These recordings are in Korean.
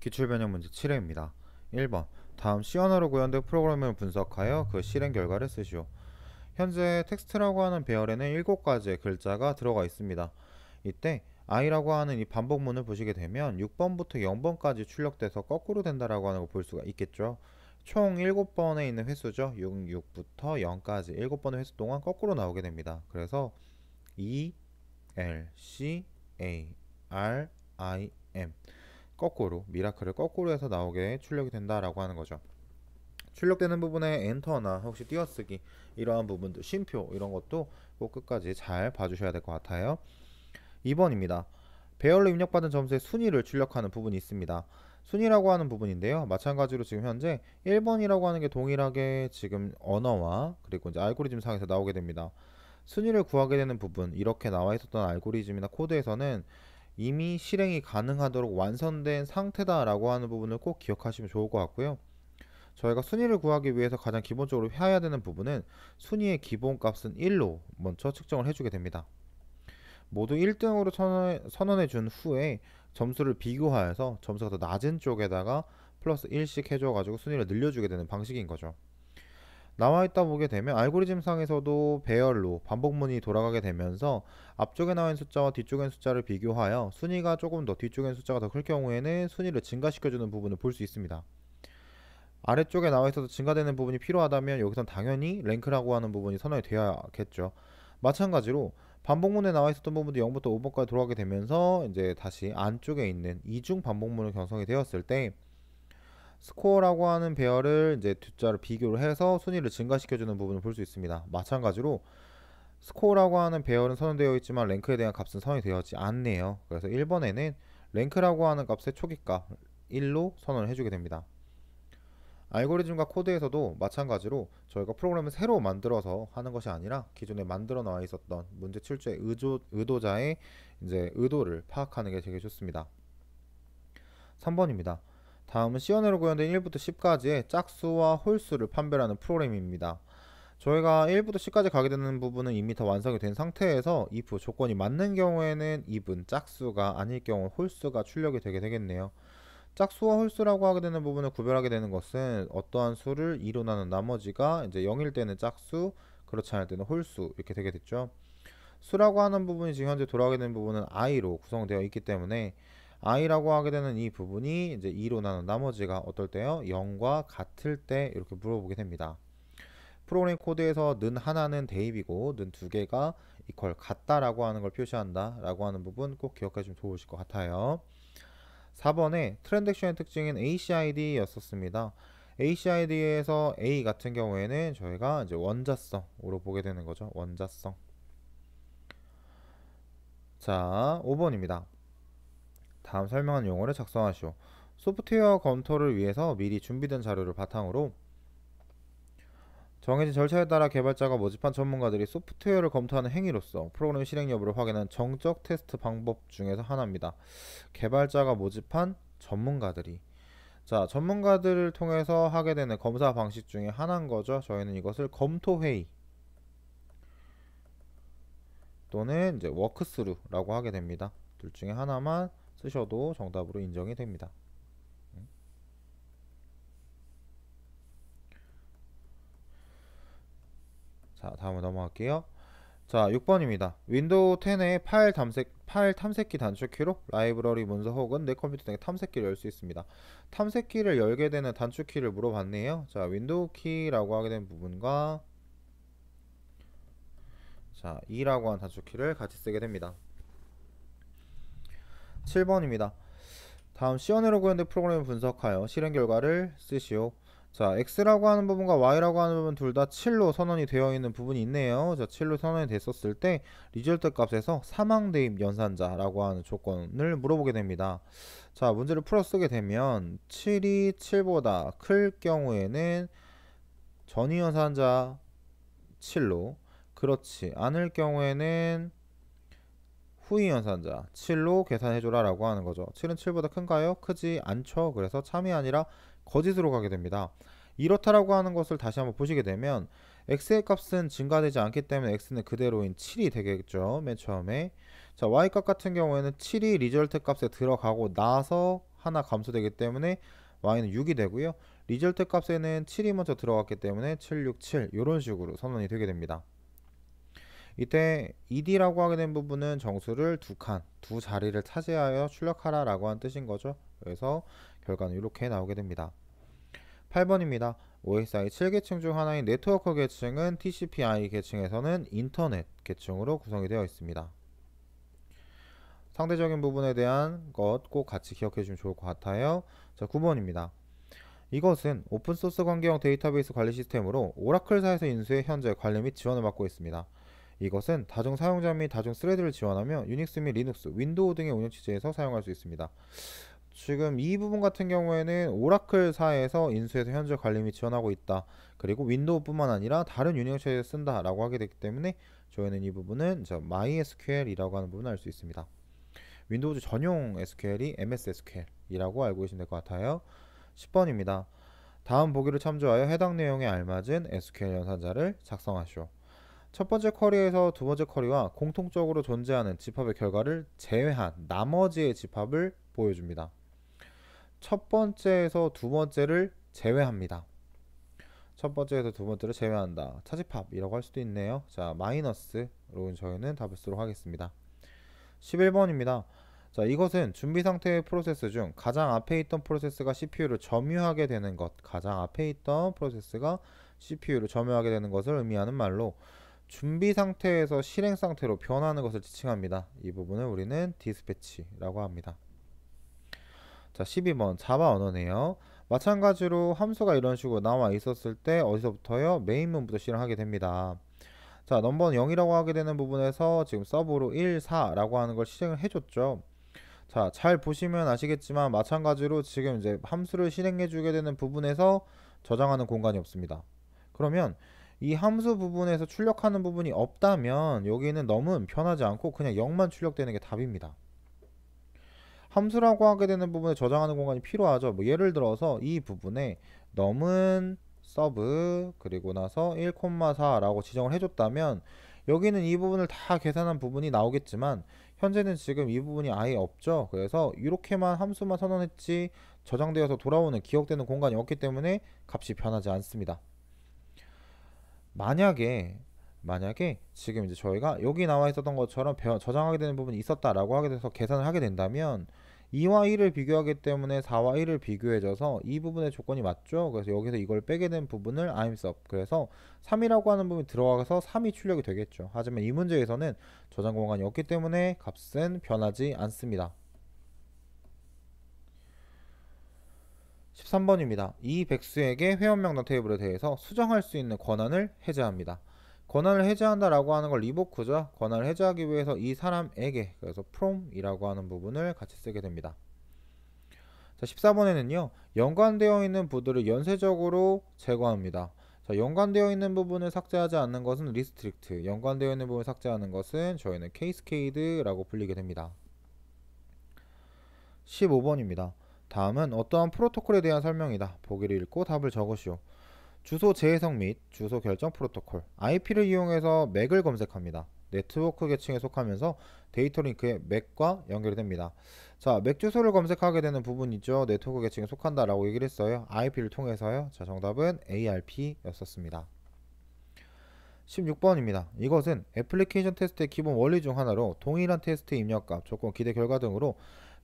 기출변형 문제 7회입니다. 1번 다음 C언어로 구현된 프로그램을 분석하여 그 실행 결과를 쓰시오. 현재 텍스트라고 하는 배열에는 7가지의 글자가 들어가 있습니다. 이때 i라고 하는 이 반복문을 보시게 되면 6번부터 0번까지 출력돼서 거꾸로 된다라고 하는 걸 볼 수가 있겠죠. 총 7번에 있는 횟수죠. 6, 6부터 0까지 7번의 횟수 동안 거꾸로 나오게 됩니다. 그래서 E, L, C, A, R, I, M 거꾸로 미라클을 거꾸로 해서 나오게 출력이 된다라고 하는 거죠. 출력되는 부분에 엔터나 혹시 띄어쓰기 이러한 부분들 쉼표 이런 것도 꼭 끝까지 잘 봐주셔야 될 것 같아요. 2번입니다. 배열로 입력받은 점수의 순위를 출력하는 부분이 있습니다. 순위라고 하는 부분인데요. 마찬가지로 지금 현재 1번이라고 하는 게 동일하게 지금 언어와 그리고 이제 알고리즘 상에서 나오게 됩니다. 순위를 구하게 되는 부분 이렇게 나와 있었던 알고리즘이나 코드에서는 이미 실행이 가능하도록 완성된 상태다라고 하는 부분을 꼭 기억하시면 좋을 것 같고요. 저희가 순위를 구하기 위해서 가장 기본적으로 해야 되는 부분은 순위의 기본값은 1로 먼저 측정을 해주게 됩니다. 모두 1등으로 선언해 준 후에 점수를 비교하여서 점수가 더 낮은 쪽에다가 플러스 1씩 해줘가지고 순위를 늘려주게 되는 방식인 거죠. 나와있다 보게 되면 알고리즘상에서도 배열로 반복문이 돌아가게 되면서 앞쪽에 나와 있는 숫자와 뒤쪽에 있는 숫자를 비교하여 순위가 조금 더 뒤쪽에 있는 숫자가 더 클 경우에는 순위를 증가시켜주는 부분을 볼 수 있습니다. 아래쪽에 나와 있어도 증가되는 부분이 필요하다면 여기선 당연히 랭크라고 하는 부분이 선언이 되어야겠죠. 마찬가지로 반복문에 나와 있었던 부분도 0부터 5번까지 돌아가게 되면서 이제 다시 안쪽에 있는 이중 반복문을 형성이 되었을 때 스코어라고 하는 배열을 이제 뒷자를 비교를 해서 순위를 증가시켜주는 부분을 볼 수 있습니다. 마찬가지로 스코어라고 하는 배열은 선언되어 있지만 랭크에 대한 값은 선언이 되어지 않네요. 그래서 1번에는 랭크라고 하는 값의 초기값 1로 선언을 해주게 됩니다. 알고리즘과 코드에서도 마찬가지로 저희가 프로그램을 새로 만들어서 하는 것이 아니라 기존에 만들어 나와 있었던 문제 출제 의조, 의도자의 이제 의도를 파악하는 게 되게 좋습니다. 3번입니다. 다음은 시연으로 구현된 1부터 10까지의 짝수와 홀수를 판별하는 프로그램입니다. 저희가 1부터 10까지 가게 되는 부분은 이미 다 완성이 된 상태에서 if 조건이 맞는 경우에는 2은 짝수가 아닐 경우 홀수가 출력이 되게 되겠네요. 짝수와 홀수라고 하게 되는 부분을 구별하게 되는 것은 어떠한 수를 2로 나눈 나머지가 이제 0일 때는 짝수, 그렇지 않을 때는 홀수 이렇게 되게 됐죠. 수라고 하는 부분이 지금 현재 돌아가게 되는 부분은 i로 구성되어 있기 때문에 i라고 하게 되는 이 부분이 이제 2로 나눈 나머지가 어떨 때요? 0과 같을 때 이렇게 물어보게 됩니다. 프로그램 코드에서 는 하나는 대입이고 는 두 개가 이퀄 같다라고 하는 걸 표시한다라고 하는 부분 꼭기억해주면 좋으실 것 같아요. 4번에 트랜잭션의 특징인 ACID였었습니다. ACID에서 A 같은 경우에는 저희가 이제 원자성으로 보게 되는 거죠. 원자성. 자, 5번입니다. 다음 설명한 용어를 작성하시오. 소프트웨어 검토를 위해서 미리 준비된 자료를 바탕으로 정해진 절차에 따라 개발자가 모집한 전문가들이 소프트웨어를 검토하는 행위로서 프로그램 실행 여부를 확인한 정적 테스트 방법 중에서 하나입니다. 개발자가 모집한 전문가들이 자 전문가들을 통해서 하게 되는 검사 방식 중에 하나인 거죠. 저희는 이것을 검토 회의 또는 이제 워크스루라고 하게 됩니다. 둘 중에 하나만 쓰셔도 정답으로 인정이 됩니다. 음. 자, 다음으로 넘어갈게요. 자, 6번입니다. 윈도우 10의 파일 탐색, 파일 탐색기 단축키로 라이브러리 문서 혹은 내 컴퓨터 등의 탐색기를 열 수 있습니다. 탐색기를 열게 되는 단축키를 물어봤네요. 자, 윈도우 키라고 하게 된 부분과 자, 2라고 한 단축키를 같이 쓰게 됩니다. 7번입니다. 다음 시연으로 구현된 프로그램을 분석하여 실행 결과를 쓰시오. 자, x라고 하는 부분과 y라고 하는 부분 둘 다 7로 선언이 되어 있는 부분이 있네요. 자, 7로 선언이 됐었을 때 리졸트 값에서 사망 대입 연산자라고 하는 조건을 물어보게 됩니다. 자, 문제를 풀어 쓰게 되면 7이 7보다 클 경우에는 전위 연산자 7로 그렇지 않을 경우에는 후위 연산자 7로 계산해줘라 라고 하는 거죠. 7은 7보다 큰가요? 크지 않죠. 그래서 참이 아니라 거짓으로 가게 됩니다. 이렇다라고 하는 것을 다시 한번 보시게 되면 x의 값은 증가되지 않기 때문에 x는 그대로인 7이 되겠죠. 맨 처음에 자 y 값 같은 경우에는 7이 리절트 값에 들어가고 나서 하나 감소되기 때문에 y는 6이 되고요. 리절트 값에는 7이 먼저 들어갔기 때문에 7, 6, 7 이런 식으로 선언이 되게 됩니다. 이때 ed라고 하게 된 부분은 정수를 두 칸, 두 자리를 차지하여 출력하라 라고 한 뜻인 거죠. 그래서 결과는 이렇게 나오게 됩니다. 8번입니다. OSI 7계층 중 하나인 네트워크 계층은 t c p i 계층에서는 인터넷 계층으로 구성이 되어 있습니다. 상대적인 부분에 대한 것 꼭 같이 기억해 주면 좋을 것 같아요. 자, 9번입니다. 이것은 오픈소스 관계형 데이터베이스 관리 시스템으로 오라클사에서 인수해 현재 관리 및 지원을 받고 있습니다. 이것은 다중 사용자 및 다중 스레드를 지원하며 유닉스 및 리눅스, 윈도우 등의 운영 체제에서 사용할 수 있습니다. 지금 이 부분 같은 경우에는 오라클사에서 인수해서 현재 관리 및 지원하고 있다. 그리고 윈도우뿐만 아니라 다른 유닉스 체제에 쓴다라고 하게 되기 때문에 저희는 이 부분은 MySQL이라고 하는 부분을 알 수 있습니다. 윈도우즈 전용 SQL이 MS SQL이라고 알고 계시면 될것 같아요. 10번입니다. 다음 보기를 참조하여 해당 내용에 알맞은 SQL 연산자를 작성하시오. 첫 번째 쿼리에서 두 번째 쿼리와 공통적으로 존재하는 집합의 결과를 제외한 나머지의 집합을 보여줍니다. 첫 번째에서 두 번째를 제외합니다. 첫 번째에서 두 번째를 제외한다. 차집합이라고 할 수도 있네요. 자, 마이너스로 저희는 답을 쓰도록 하겠습니다. 11번입니다. 자, 이것은 준비 상태의 프로세스 중 가장 앞에 있던 프로세스가 CPU를 점유하게 되는 것, 가장 앞에 있던 프로세스가 CPU를 점유하게 되는 것을 의미하는 말로 준비 상태에서 실행 상태로 변하는 것을 지칭합니다. 이 부분을 우리는 디스패치라고 합니다. 자, 12번 자바 언어네요. 마찬가지로 함수가 이런 식으로 나와 있었을 때 어디서부터요? 메인문부터 실행하게 됩니다. 자, 넘버 0이라고 하게 되는 부분에서 지금 서브로 1, 4라고 하는 걸 실행을 해줬죠. 자, 잘 보시면 아시겠지만 마찬가지로 지금 이제 함수를 실행해 주게 되는 부분에서 저장하는 공간이 없습니다. 그러면 이 함수 부분에서 출력하는 부분이 없다면 여기는 너무 편하지 않고 그냥 0만 출력되는 게 답입니다. 함수라고 하게 되는 부분에 저장하는 공간이 필요하죠. 뭐 예를 들어서 이 부분에 넘은 서브 그리고 나서 1,4라고 지정을 해줬다면 여기는 이 부분을 다 계산한 부분이 나오겠지만 현재는 지금 이 부분이 아예 없죠. 그래서 이렇게만 함수만 선언했지 저장되어서 돌아오는 기억되는 공간이 없기 때문에 값이 변하지 않습니다. 만약에 만약에 지금 이제 저희가 여기 나와 있었던 것처럼 저장하게 되는 부분이 있었다라고 하게 돼서 계산을 하게 된다면 2와 1을 비교하기 때문에 4와 1을 비교해줘서 이 부분의 조건이 맞죠? 그래서 여기서 이걸 빼게 된 부분을 imsub 그래서 3이라고 하는 부분이 들어가서 3이 출력이 되겠죠. 하지만 이 문제에서는 저장 공간이 없기 때문에 값은 변하지 않습니다. 13번입니다. 이 백수에게 회원명단 테이블에 대해서 수정할 수 있는 권한을 해제합니다. 권한을 해제한다라고 하는 걸 리보크죠. 권한을 해제하기 위해서 이 사람에게 그래서 from이라고 하는 부분을 같이 쓰게 됩니다. 자, 14번에는요. 연관되어 있는 부들을 연쇄적으로 제거합니다. 자, 연관되어 있는 부분을 삭제하지 않는 것은 리스트릭트, 연관되어 있는 부분을 삭제하는 것은 저희는 케이스케이드라고 불리게 됩니다. 15번입니다. 다음은 어떠한 프로토콜에 대한 설명이다. 보기를 읽고 답을 적으시오. 주소 재해석 및 주소 결정 프로토콜 IP를 이용해서 맥을 검색합니다. 네트워크 계층에 속하면서 데이터 링크의 맥과 연결이 됩니다. 자, 맥 주소를 검색하게 되는 부분이죠. 네트워크 계층에 속한다라고 얘기를 했어요. IP를 통해서요. 자, 정답은 ARP였었습니다. 16번입니다. 이것은 애플리케이션 테스트의 기본 원리 중 하나로 동일한 테스트 입력값, 조건, 기대 결과 등으로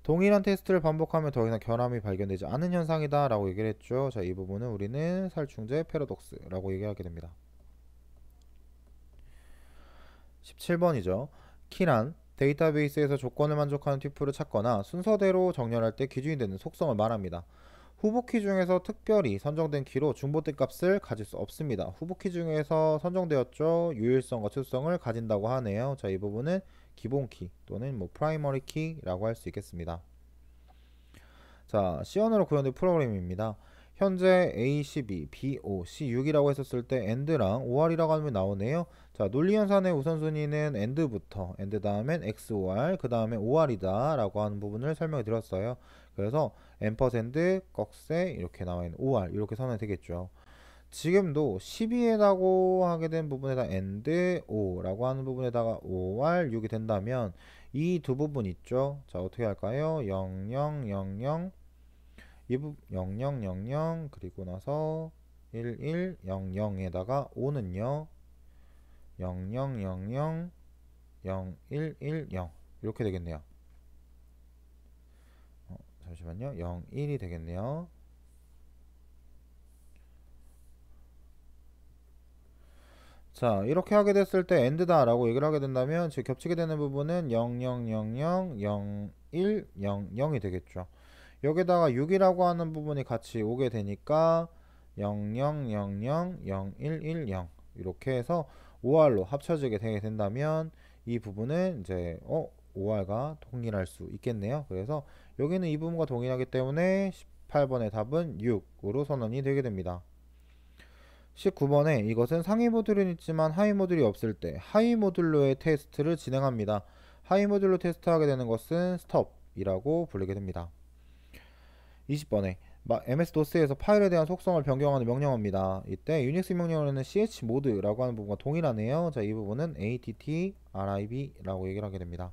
동일한 테스트를 반복하면 더 이상 결함이 발견되지 않은 현상이다 라고 얘기를 했죠. 자, 이 부분은 우리는 살충제 패러독스라고 얘기하게 됩니다. 17번이죠. 키란 데이터베이스에서 조건을 만족하는 튜플을 찾거나 순서대로 정렬할 때 기준이 되는 속성을 말합니다. 후보키 중에서 특별히 선정된 키로 중보대 값을 가질 수 없습니다. 후보키 중에서 선정되었죠. 유일성과 추성을 가진다고 하네요. 자, 이 부분은 기본 키 또는 뭐 프라이머리 키라고 할 수 있겠습니다. 자, c 언으로 구현된 프로그램입니다. 현재 A12, BO, C6이라고 했었을 때 AND랑 OR이라고 하면 나오네요. 자, 논리연산의 우선순위는 AND부터, AND 다음엔 XOR, 그 다음에 OR이다 라고 하는 부분을 설명해 드렸어요. 그래서 앰퍼센드, 꺽쇠 이렇게 나와 있는 OR 이렇게 선언이 되겠죠. 지금도 12에라고 하게 된 부분에다 and, o라고 하는 부분에다가 or, 6이 된다면 이 두 부분 있죠? 자, 어떻게 할까요? 0000, 0000, 그리고 나서 1100에다가 5는요? 0000, 0110 이렇게 되겠네요. 어, 잠시만요. 01이 되겠네요. 자 이렇게 하게 됐을 때 AND다 라고 얘기를 하게 된다면 즉 겹치게 되는 부분은 00000100이 되겠죠 여기다가 6이라고 하는 부분이 같이 오게 되니까 00000110 이렇게 해서 5R로 합쳐지게 되게 된다면 이 부분은 이제 어 5R과 동일할 수 있겠네요 그래서 여기는 이 부분과 동일하기 때문에 18번의 답은 6으로 선언이 되게 됩니다 19번에 이것은 상위 모듈은 있지만 하위 모듈이 없을 때 하위 모듈로의 테스트를 진행합니다. 하위 모듈로 테스트하게 되는 것은 s t o p 이라고 불리게 됩니다. 20번에 MS-DOS에서 파일에 대한 속성을 변경하는 명령어입니다. 이때 유닉스 명령어에는 chmode라고 하는 부분과 동일하네요. 자, 이 부분은 attrb라고 i 얘기를 하게 됩니다.